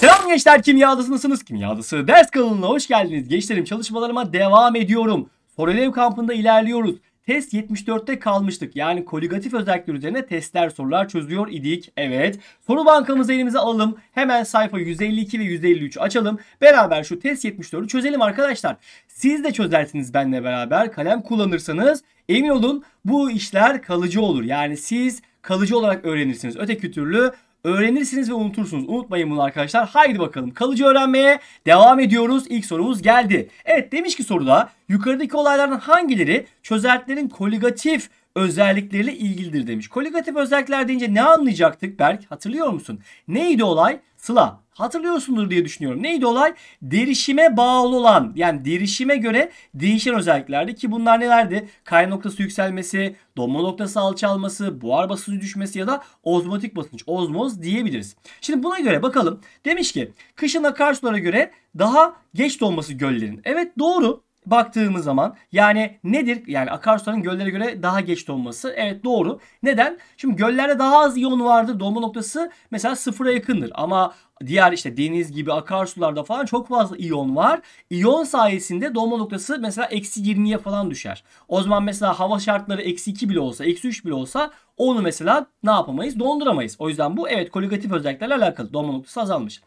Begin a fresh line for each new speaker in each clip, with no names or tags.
Selam gençler kimyadasınızsınız. Kimyadası ders kanalına hoş geldiniz. Gençlerim çalışmalarıma devam ediyorum. Sorulev kampında ilerliyoruz. Test 74'te kalmıştık. Yani koligatif özellikler üzerine testler sorular çözüyor idik. Evet. Soru bankamızı elimize alalım. Hemen sayfa 152 ve 153 açalım. Beraber şu test 74'ü çözelim arkadaşlar. Siz de çözersiniz benimle beraber. Kalem kullanırsanız emin olun bu işler kalıcı olur. Yani siz kalıcı olarak öğrenirsiniz. Öteki türlü Öğrenirsiniz ve unutursunuz. Unutmayın bunu arkadaşlar. Haydi bakalım kalıcı öğrenmeye devam ediyoruz. İlk sorumuz geldi. Evet demiş ki soruda yukarıdaki olaylardan hangileri çözeltilerin koligatif özellikleriyle ilgilidir demiş. Koligatif özellikler deyince ne anlayacaktık Berk? Hatırlıyor musun? Neydi olay? Sıla. Hatırlıyorsundur diye düşünüyorum. Neydi olay? Derişime bağlı olan yani derişime göre değişen özelliklerdi ki bunlar nelerdi? Kaya noktası yükselmesi, donma noktası alçalması, buhar basıncı düşmesi ya da ozmotik basınç, ozmoz diyebiliriz. Şimdi buna göre bakalım. Demiş ki kışın akarsulara göre daha geç donması göllerin. Evet doğru baktığımız zaman yani nedir? Yani akarsuların göllere göre daha geç dolması Evet doğru. Neden? Şimdi göllerde daha az iyon vardır. Donma noktası mesela sıfıra yakındır. Ama diğer işte deniz gibi akarsularda falan çok fazla iyon var. İyon sayesinde donma noktası mesela eksi 20'ye falan düşer. O zaman mesela hava şartları eksi 2 bile olsa, eksi 3 bile olsa onu mesela ne yapamayız? Donduramayız. O yüzden bu evet koligatif özelliklerle alakalı. Donma noktası azalmış.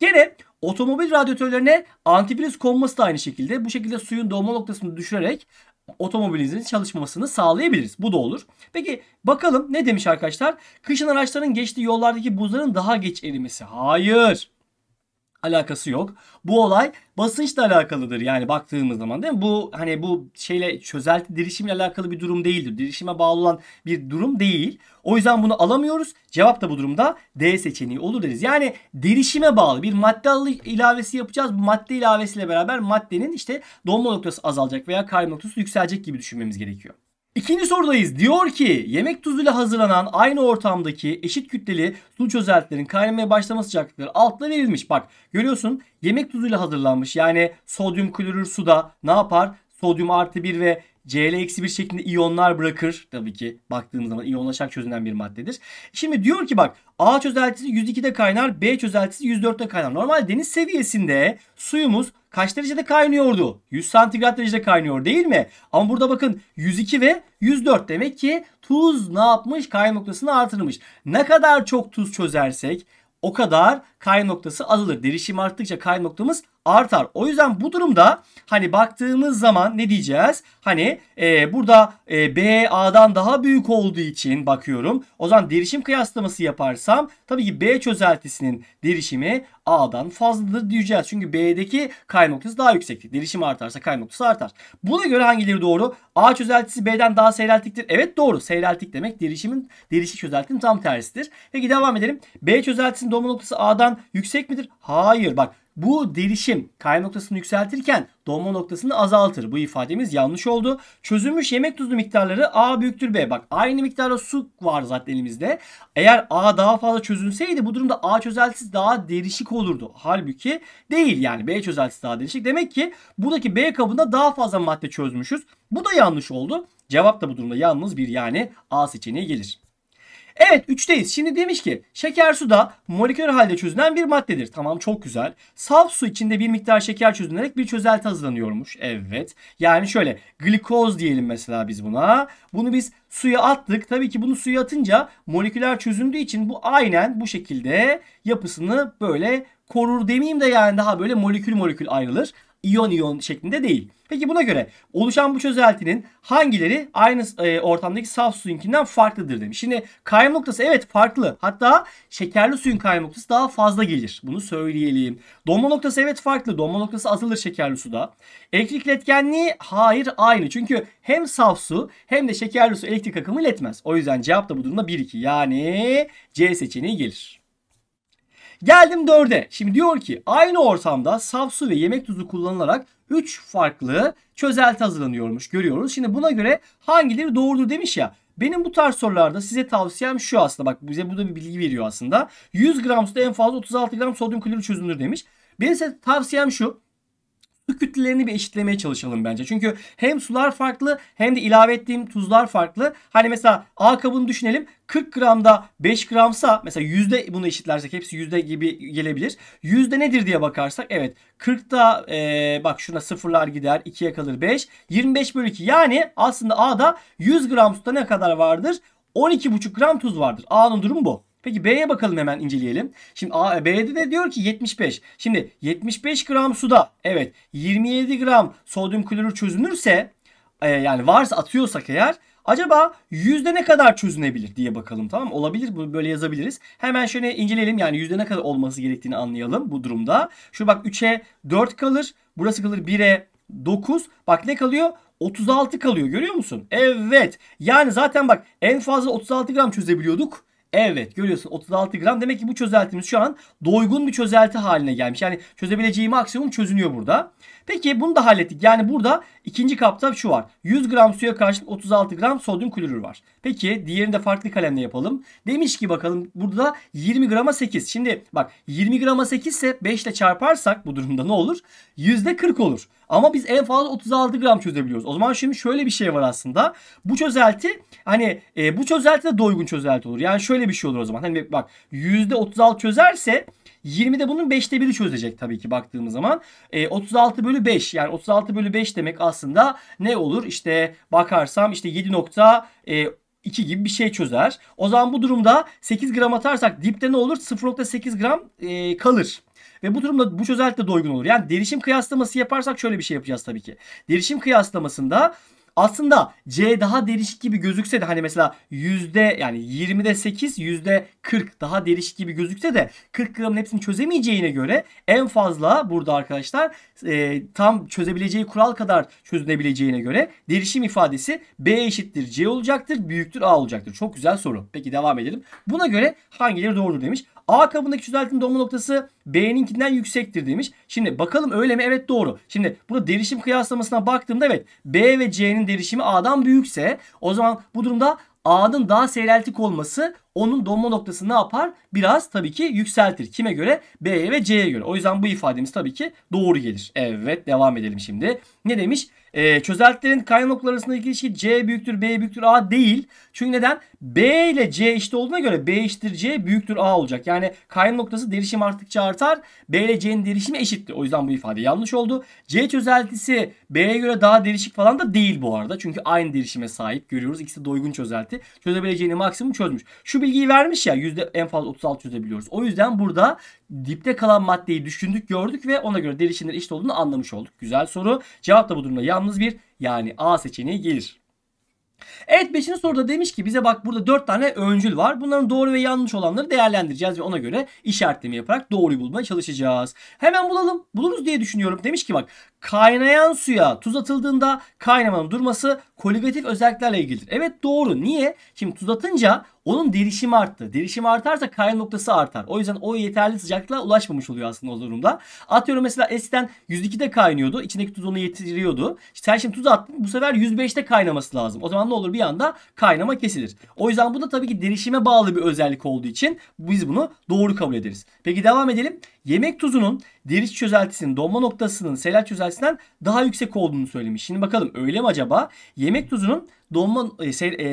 Gene Otomobil radyatörlerine antifriz konması da aynı şekilde. Bu şekilde suyun donma noktasını düşürerek otomobilinizin çalışmamasını sağlayabiliriz. Bu da olur. Peki bakalım ne demiş arkadaşlar? Kışın araçların geçtiği yollardaki buzların daha geç erimesi. Hayır alakası yok. Bu olay basınçla alakalıdır yani baktığımız zaman değil mi? Bu hani bu şeyle çözelti dirişimle alakalı bir durum değildir. Dirişime bağlı olan bir durum değil. O yüzden bunu alamıyoruz. Cevap da bu durumda D seçeneği olur deriz. Yani dirişime bağlı bir madde ilavesi yapacağız. Bu madde ilavesiyle beraber maddenin işte donma noktası azalacak veya kaynama noktası yükselecek gibi düşünmemiz gerekiyor. İkinci sorudayız. Diyor ki yemek tuzuyla hazırlanan aynı ortamdaki eşit kütleli su çözeltilerin kaynamaya başlama sıcaklıkları altta verilmiş. Bak görüyorsun yemek tuzuyla hazırlanmış. Yani sodyum klorür suda ne yapar? Sodyum artı 1 ve Cl-1 şeklinde iyonlar bırakır. Tabii ki baktığımız zaman iyonlaşarak çözünen bir maddedir. Şimdi diyor ki bak A çözeltisi 102'de kaynar, B çözeltisi 104'te kaynar. Normal deniz seviyesinde suyumuz kaç derecede kaynıyordu? 100 santigrat derecede kaynıyor değil mi? Ama burada bakın 102 ve 104 demek ki tuz ne yapmış? Kaynama noktasını artırmış. Ne kadar çok tuz çözersek o kadar Kay noktası azalır. Derişim arttıkça kay noktamız artar. O yüzden bu durumda hani baktığımız zaman ne diyeceğiz? Hani e, burada e, B A'dan daha büyük olduğu için bakıyorum. O zaman derişim kıyaslaması yaparsam tabii ki B çözeltisinin derişimi A'dan fazladır diyeceğiz. Çünkü B'deki kay noktası daha yüksektir. Derişim artarsa kay noktası artar. Buna göre hangileri doğru? A çözeltisi B'den daha seyreltiktir. Evet doğru. Seyreltik demek derişimin derişik çözeltinin tam tersidir. Peki devam edelim. B çözeltisinin doğma noktası A'dan yüksek midir? Hayır bak bu derişim kaynak noktasını yükseltirken donma noktasını azaltır. Bu ifademiz yanlış oldu. Çözülmüş yemek tuzu miktarları A büyüktür B. Bak aynı miktarda su var zaten elimizde. Eğer A daha fazla çözülseydi bu durumda A çözeltisi daha derişik olurdu. Halbuki değil yani B çözeltisi daha derişik. Demek ki buradaki B kabında daha fazla madde çözmüşüz. Bu da yanlış oldu. Cevap da bu durumda yalnız bir yani A seçeneği gelir. Evet 3'teyiz. Şimdi demiş ki şeker su da moleküler halde çözünen bir maddedir. Tamam çok güzel. Saf su içinde bir miktar şeker çözünerek bir çözelti hazırlanıyormuş. Evet. Yani şöyle glikoz diyelim mesela biz buna. Bunu biz suya attık. Tabii ki bunu suya atınca moleküler çözündüğü için bu aynen bu şekilde yapısını böyle korur demeyeyim de yani daha böyle molekül molekül ayrılır iyon iyon şeklinde değil. Peki buna göre oluşan bu çözeltinin hangileri aynı e, ortamdaki saf suyunkinden farklıdır demiş. Şimdi kaym noktası evet farklı. Hatta şekerli suyun kaym noktası daha fazla gelir. Bunu söyleyelim. Donma noktası evet farklı. Donma noktası azalır şekerli suda. Elektrik iletkenliği hayır aynı. Çünkü hem saf su hem de şekerli su elektrik akımı iletmez. O yüzden cevap da bu durumda 1-2. Yani C seçeneği gelir. Geldim 4'e. Şimdi diyor ki aynı ortamda saf su ve yemek tuzu kullanılarak 3 farklı çözelti hazırlanıyormuş görüyoruz. Şimdi buna göre hangileri doğrudur demiş ya. Benim bu tarz sorularda size tavsiyem şu aslında bak bize burada bir bilgi veriyor aslında. 100 gram suda en fazla 36 gram sodyum klorür çözünür demiş. Benim size tavsiyem şu su kütlelerini bir eşitlemeye çalışalım bence. Çünkü hem sular farklı hem de ilave ettiğim tuzlar farklı. Hani mesela A kabını düşünelim. 40 gramda 5 gramsa mesela yüzde bunu eşitlersek hepsi yüzde gibi gelebilir. Yüzde nedir diye bakarsak evet 40'da e, bak şuna sıfırlar gider 2'ye kalır 5. 25 bölü 2 yani aslında A'da 100 gram suda ne kadar vardır? 12,5 gram tuz vardır. A'nın durumu bu. Peki B'ye bakalım hemen inceleyelim. Şimdi A, B'de de diyor ki 75. Şimdi 75 gram suda evet 27 gram sodyum klorür çözünürse e, yani varsa atıyorsak eğer acaba yüzde ne kadar çözünebilir diye bakalım tamam Olabilir bu böyle yazabiliriz. Hemen şöyle inceleyelim yani yüzde ne kadar olması gerektiğini anlayalım bu durumda. Şu bak 3'e 4 kalır. Burası kalır 1'e 9. Bak ne kalıyor? 36 kalıyor görüyor musun? Evet. Yani zaten bak en fazla 36 gram çözebiliyorduk. Evet görüyorsun 36 gram. Demek ki bu çözeltimiz şu an doygun bir çözelti haline gelmiş. Yani çözebileceği maksimum çözünüyor burada. Peki bunu da hallettik. Yani burada ikinci kapta şu var. 100 gram suya karşılık 36 gram sodyum klorür var. Peki diğerini de farklı kalemle yapalım. Demiş ki bakalım burada 20 grama 8. Şimdi bak 20 grama 8 ise 5 ile çarparsak bu durumda ne olur? %40 olur. Ama biz en fazla 36 gram çözebiliyoruz. O zaman şimdi şöyle bir şey var aslında. Bu çözelti hani e, bu çözelti de doygun çözelti olur. Yani şöyle bir şey olur o zaman. Hani bak %36 çözerse 20'de bunun 5'te 1'i çözecek tabii ki baktığımız zaman. E, 36 bölü 5 yani 36 bölü 5 demek aslında ne olur? İşte bakarsam işte 7 nokta e, 2 gibi bir şey çözer. O zaman bu durumda 8 gram atarsak dipte ne olur? 0.8 gram e, kalır. Ve bu durumda bu çözelti de doygun olur. Yani derişim kıyaslaması yaparsak şöyle bir şey yapacağız tabii ki. Derişim kıyaslamasında aslında C daha derişik gibi gözükse de hani mesela yüzde yani 20'de 8 yüzde 40 daha derişik gibi gözükse de 40 gramın hepsini çözemeyeceğine göre en fazla burada arkadaşlar e, tam çözebileceği kural kadar çözünebileceğine göre derişim ifadesi B eşittir C olacaktır büyüktür A olacaktır. Çok güzel soru. Peki devam edelim. Buna göre hangileri doğrudur demiş. A kabındaki çözeltinin donma noktası B'ninkinden yüksektir demiş. Şimdi bakalım öyle mi? Evet doğru. Şimdi burada derişim kıyaslamasına baktığımda evet B ve C'nin derişimi A'dan büyükse o zaman bu durumda A'nın daha seyreltik olması onun donma noktasını ne yapar? Biraz tabii ki yükseltir. Kime göre? B'ye ve C'ye göre. O yüzden bu ifademiz tabii ki doğru gelir. Evet devam edelim şimdi. Ne demiş? Ee, çözeltilerin kaynak noktaları arasındaki ilişki C büyüktür B büyüktür A değil. Çünkü neden? B ile C eşit olduğuna göre B eşittir C büyüktür A olacak. Yani kaynım noktası derişim arttıkça artar. B ile C'nin derişimi eşitti. O yüzden bu ifade yanlış oldu. C çözeltisi B'ye göre daha derişik falan da değil bu arada. Çünkü aynı derişime sahip görüyoruz. İkisi doygun çözelti. Çözebileceğini maksimum çözmüş. Şu bilgiyi vermiş ya yüzde en fazla 36 çözebiliyoruz. O yüzden burada dipte kalan maddeyi düşündük gördük ve ona göre derişimler eşit olduğunu anlamış olduk. Güzel soru. Cevap da bu durumda yalnız bir yani A seçeneği gelir. Evet 5. soruda demiş ki bize bak burada 4 tane öncül var. Bunların doğru ve yanlış olanları değerlendireceğiz ve ona göre işaretleme yaparak doğruyu bulmaya çalışacağız. Hemen bulalım. Buluruz diye düşünüyorum. Demiş ki bak kaynayan suya tuz atıldığında kaynamanın durması koligatif özelliklerle ilgilidir. Evet doğru. Niye? Şimdi tuz atınca onun derişimi arttı. Derişimi artarsa kaynağı noktası artar. O yüzden o yeterli sıcaklığa ulaşmamış oluyor aslında o durumda. Atıyorum mesela eskiden 102'de kaynıyordu. İçindeki tuz onu yetiriyordu. Sen şimdi tuz attın. Bu sefer 105'te kaynaması lazım. O zaman ne olur bir anda kaynama kesilir. O yüzden bu da tabii ki derişime bağlı bir özellik olduğu için biz bunu doğru kabul ederiz. Peki devam edelim. Yemek tuzunun deriş çözeltisinin donma noktasının selaç çözeltisinden daha yüksek olduğunu söylemiş. Şimdi bakalım öyle mi acaba? Yemek tuzunun donma e, seyir, e,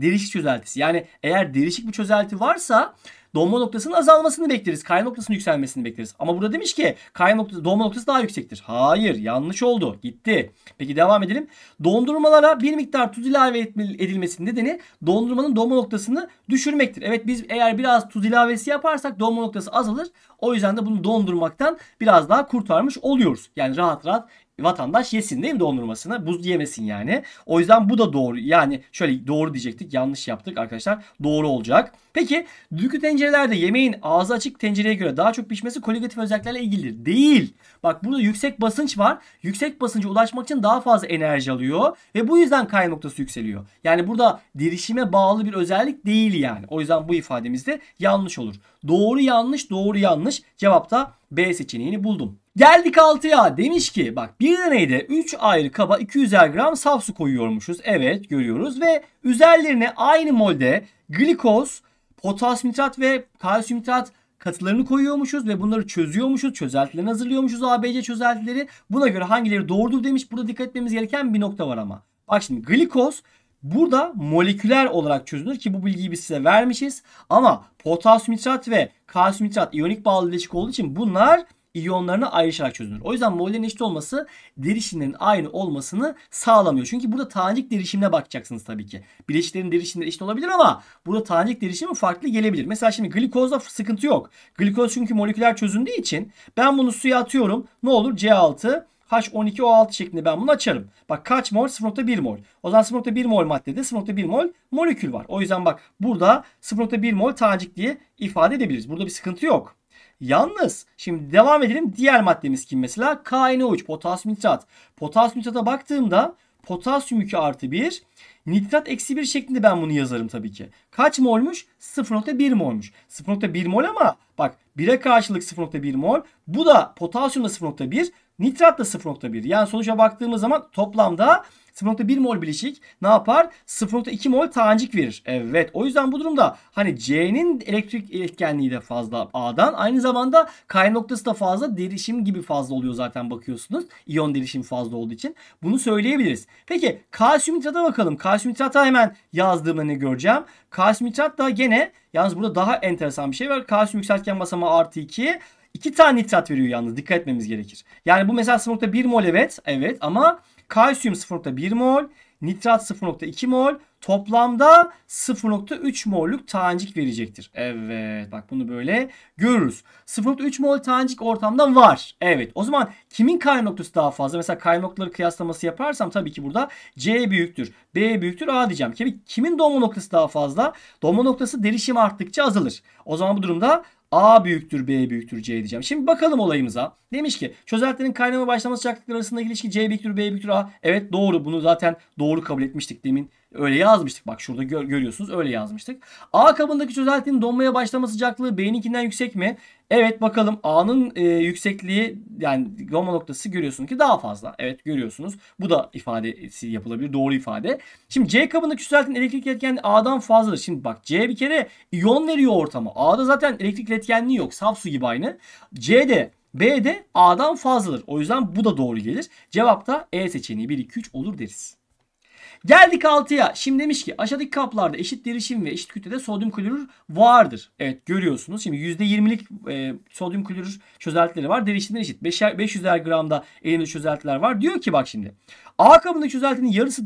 derişik çözeltisi. Yani eğer derişik bir çözelti varsa donma noktasının azalmasını bekleriz. Kayma noktasının yükselmesini bekleriz. Ama burada demiş ki kayma noktası, donma noktası daha yüksektir. Hayır yanlış oldu. Gitti. Peki devam edelim. Dondurmalara bir miktar tuz ilave edilmesinin nedeni dondurmanın donma noktasını düşürmektir. Evet biz eğer biraz tuz ilavesi yaparsak donma noktası azalır. O yüzden de bunu dondurmaktan biraz daha kurtarmış oluyoruz. Yani rahat rahat vatandaş yesin değil mi dondurmasını? Buz yemesin yani. O yüzden bu da doğru. Yani şöyle doğru diyecektik. Yanlış yaptık arkadaşlar. Doğru olacak. Peki düdüklü tencerelerde yemeğin ağzı açık tencereye göre daha çok pişmesi kolektif özelliklerle ilgilidir değil. Bak burada yüksek basınç var. Yüksek basınca ulaşmak için daha fazla enerji alıyor ve bu yüzden kayma noktası yükseliyor. Yani burada dirişime bağlı bir özellik değil yani. O yüzden bu ifademizde yanlış olur. Doğru yanlış, doğru yanlış. Cevapta B seçeneğini buldum. Geldik 6'ya. Demiş ki bak bir deneyde 3 ayrı kaba 200'er gram saf su koyuyormuşuz. Evet görüyoruz ve üzerlerine aynı molde glikoz, potasyum nitrat ve kalsiyum nitrat katılarını koyuyormuşuz ve bunları çözüyormuşuz. Çözeltilerini hazırlıyormuşuz ABC çözeltileri. Buna göre hangileri doğrudur demiş. Burada dikkat etmemiz gereken bir nokta var ama. Bak şimdi glikoz burada moleküler olarak çözünür ki bu bilgiyi biz size vermişiz. Ama potasyum nitrat ve kalsiyum nitrat iyonik bağlı bileşik olduğu için bunlar iyonlarına ayrışarak çözünür. O yüzden mollerin eşit olması derişimlerin aynı olmasını sağlamıyor. Çünkü burada tanecik derişimine bakacaksınız tabii ki. Bileşiklerin derişimleri eşit olabilir ama burada tanecik derişimi farklı gelebilir. Mesela şimdi glikozda sıkıntı yok. Glikoz çünkü moleküler çözündüğü için ben bunu suya atıyorum. Ne olur? C6 H12O6 şeklinde ben bunu açarım. Bak kaç mol? 0.1 mol. O zaman 0.1 mol maddede 0.1 mol molekül var. O yüzden bak burada 0.1 mol tanecik diye ifade edebiliriz. Burada bir sıkıntı yok. Yalnız şimdi devam edelim. Diğer maddemiz kim mesela? KNO3 potasyum nitrat. Potasyum nitrata baktığımda potasyum yükü artı 1 nitrat eksi 1 şeklinde ben bunu yazarım tabii ki. Kaç molmuş? 0.1 molmuş. 0.1 mol ama bak 1'e karşılık 0.1 mol. Bu da potasyumda 0.1 Nitrat da 0.1. Yani sonuca baktığımız zaman toplamda 0.1 mol bileşik ne yapar? 0.2 mol tanecik verir. Evet o yüzden bu durumda hani C'nin elektrik iletkenliği de fazla A'dan. Aynı zamanda kay noktası da fazla derişim gibi fazla oluyor zaten bakıyorsunuz. İyon derişim fazla olduğu için. Bunu söyleyebiliriz. Peki kalsiyum nitrata bakalım. Kalsiyum nitrata hemen yazdığımda ne göreceğim? Kalsiyum nitrat da gene yalnız burada daha enteresan bir şey var. Kalsiyum yükseltgen basamağı artı 2. 2 tane nitrat veriyor yalnız. Dikkat etmemiz gerekir. Yani bu mesela 0.1 mol evet. Evet ama kalsiyum 0.1 mol. Nitrat 0.2 mol. Toplamda 0.3 molluk tanecik verecektir. Evet bak bunu böyle görürüz. 0.3 mol tanecik ortamda var. Evet o zaman kimin kaynam noktası daha fazla? Mesela kaynam noktaları kıyaslaması yaparsam tabii ki burada C büyüktür, B büyüktür, A diyeceğim. Kimin, kimin dolma noktası daha fazla? Dolma noktası derişim arttıkça azalır. O zaman bu durumda A büyüktür B büyüktür C diyeceğim. Şimdi bakalım olayımıza. Demiş ki çözeltinin kaynama başlaması sıcaklıkları arasındaki ilişki C büyüktür B büyüktür A. Evet doğru bunu zaten doğru kabul etmiştik demin Öyle yazmıştık. Bak şurada gör, görüyorsunuz öyle yazmıştık. A kabındaki çözeltinin donmaya başlama sıcaklığı B'ninkinden yüksek mi? Evet bakalım A'nın e, yüksekliği yani donma noktası görüyorsunuz ki daha fazla. Evet görüyorsunuz. Bu da ifadesi yapılabilir. Doğru ifade. Şimdi C kabındaki çözeltinin elektrik iletkenliği A'dan fazladır. Şimdi bak C bir kere iyon veriyor ortama. A'da zaten elektrik iletkenliği yok. Saf su gibi aynı. C'de B'de A'dan fazladır. O yüzden bu da doğru gelir. Cevap da E seçeneği 1 2 3 olur deriz. Geldik 6'ya. Şimdi demiş ki aşağıdaki kaplarda eşit derişim ve eşit kütlede sodyum klorür vardır. Evet görüyorsunuz. Şimdi %20'lik e, sodyum klorür çözeltileri var. Derişimler eşit. 500 gramda elimde çözeltiler var. Diyor ki bak şimdi. A kabındaki çözeltinin yarısı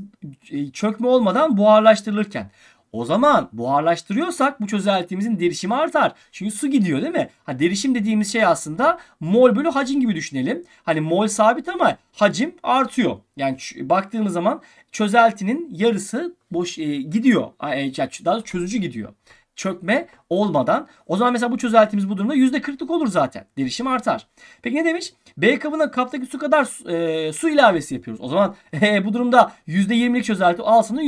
e, çökme olmadan buharlaştırılırken o zaman buharlaştırıyorsak bu çözeltimizin derişimi artar. Çünkü su gidiyor değil mi? Ha, derişim dediğimiz şey aslında mol bölü hacim gibi düşünelim. Hani mol sabit ama hacim artıyor. Yani baktığımız zaman çözeltinin yarısı boş e, gidiyor. E, yani daha çözücü gidiyor çökme olmadan o zaman mesela bu çözeltimiz bu durumda %40'lık olur zaten. Derişim artar. Peki ne demiş? B kabına kaptaki su kadar su, e, su ilavesi yapıyoruz. O zaman e, bu durumda %20'lik çözelti alsının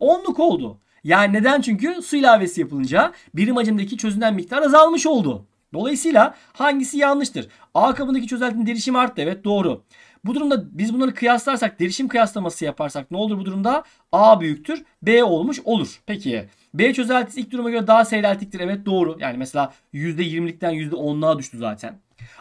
%10'luk oldu. Yani neden? Çünkü su ilavesi yapılınca birim hacimdeki çözünen miktar azalmış oldu. Dolayısıyla hangisi yanlıştır? A kabındaki çözeltinin derişimi arttı. Evet doğru. Bu durumda biz bunları kıyaslarsak, derişim kıyaslaması yaparsak ne olur bu durumda? A büyüktür, B olmuş olur. Peki B çözeltisi ilk duruma göre daha seyreltiktir. Evet doğru. Yani mesela %20'likten %10'luğa düştü zaten.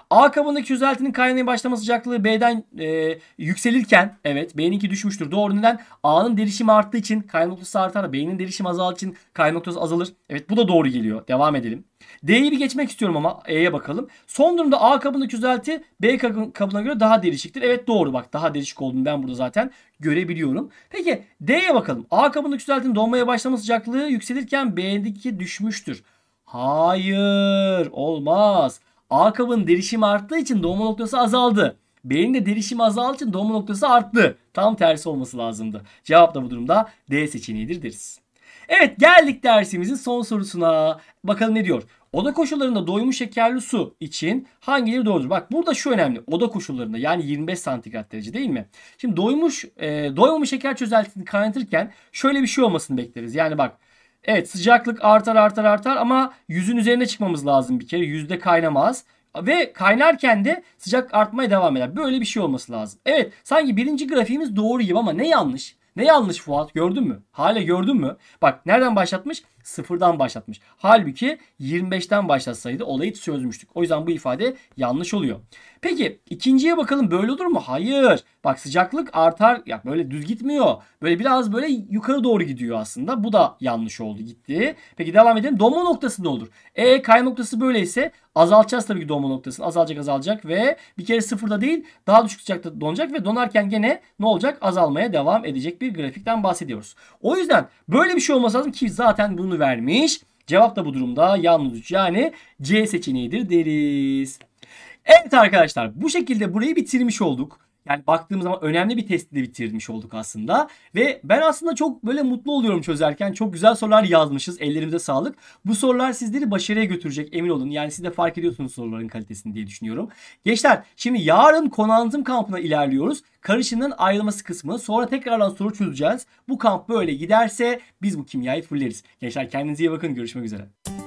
A kabındaki çözeltinin kaynamaya başlama sıcaklığı B'den e, yükselirken evet B'ninki düşmüştür. Doğru neden? A'nın derişimi arttığı için kaynama noktası artar. B'nin derişimi azaldığı için kaynama noktası azalır. Evet bu da doğru geliyor. Devam edelim. D'yi bir geçmek istiyorum ama E'ye bakalım. Son durumda A kabındaki çözelti B kabına göre daha derişiktir. Evet doğru bak daha derişik olduğunu ben burada zaten görebiliyorum. Peki D'ye bakalım. A kabındaki çözeltinin donmaya başlama sıcaklığı yükselirken B'deki düşmüştür. Hayır olmaz. A kabın derişimi arttığı için doğma noktası azaldı. B'nin de derişimi azaldığı için doğma noktası arttı. Tam tersi olması lazımdı. Cevap da bu durumda D seçeneğidir deriz. Evet geldik dersimizin son sorusuna. Bakalım ne diyor? Oda koşullarında doymuş şekerli su için hangileri doğrudur? Bak burada şu önemli. Oda koşullarında yani 25 santigrat derece değil mi? Şimdi doymuş, e, doymamış şeker çözeltisini kaynatırken şöyle bir şey olmasını bekleriz. Yani bak Evet sıcaklık artar artar artar ama yüzün üzerine çıkmamız lazım bir kere. Yüzde kaynamaz. Ve kaynarken de sıcak artmaya devam eder. Böyle bir şey olması lazım. Evet sanki birinci grafiğimiz doğru gibi ama ne yanlış? Ne yanlış Fuat gördün mü? Hala gördün mü? Bak nereden başlatmış? sıfırdan başlatmış. Halbuki 25'ten başlatsaydı olayı çözmüştük. O yüzden bu ifade yanlış oluyor. Peki ikinciye bakalım böyle olur mu? Hayır. Bak sıcaklık artar. Ya böyle düz gitmiyor. Böyle biraz böyle yukarı doğru gidiyor aslında. Bu da yanlış oldu gitti. Peki devam edelim. Donma noktası ne olur? E kay noktası böyleyse azaltacağız tabii ki donma noktasını. Azalacak azalacak ve bir kere sıfırda değil daha düşük sıcakta donacak ve donarken gene ne olacak? Azalmaya devam edecek bir grafikten bahsediyoruz. O yüzden böyle bir şey olması lazım ki zaten bunu sorununu vermiş. Cevap da bu durumda yalnız 3 yani C seçeneğidir deriz. Evet arkadaşlar bu şekilde burayı bitirmiş olduk. Yani baktığımız zaman önemli bir testi de bitirmiş olduk aslında. Ve ben aslında çok böyle mutlu oluyorum çözerken. Çok güzel sorular yazmışız. Ellerimize sağlık. Bu sorular sizleri başarıya götürecek emin olun. Yani siz de fark ediyorsunuz soruların kalitesini diye düşünüyorum. Gençler şimdi yarın konantım kampına ilerliyoruz. Karışının ayrılması kısmı. Sonra tekrardan soru çözeceğiz. Bu kamp böyle giderse biz bu kimyayı fulleriz. Gençler kendinize iyi bakın. Görüşmek üzere.